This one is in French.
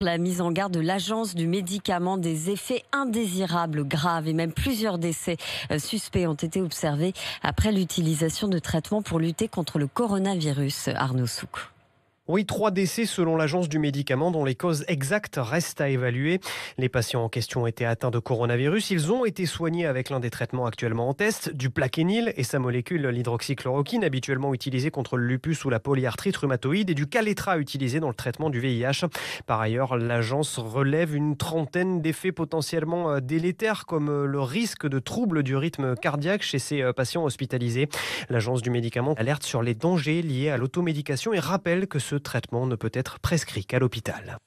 La mise en garde de l'Agence du médicament des effets indésirables graves et même plusieurs décès euh, suspects ont été observés après l'utilisation de traitements pour lutter contre le coronavirus. Arnaud Souk. Oui, trois décès selon l'agence du médicament dont les causes exactes restent à évaluer. Les patients en question étaient atteints de coronavirus. Ils ont été soignés avec l'un des traitements actuellement en test, du plaquenil et sa molécule, l'hydroxychloroquine, habituellement utilisée contre le lupus ou la polyarthrite rhumatoïde, et du calétra utilisé dans le traitement du VIH. Par ailleurs, l'agence relève une trentaine d'effets potentiellement euh, délétères comme euh, le risque de troubles du rythme cardiaque chez ces euh, patients hospitalisés. L'agence du médicament alerte sur les dangers liés à l'automédication et rappelle que ce traitement ne peut être prescrit qu'à l'hôpital.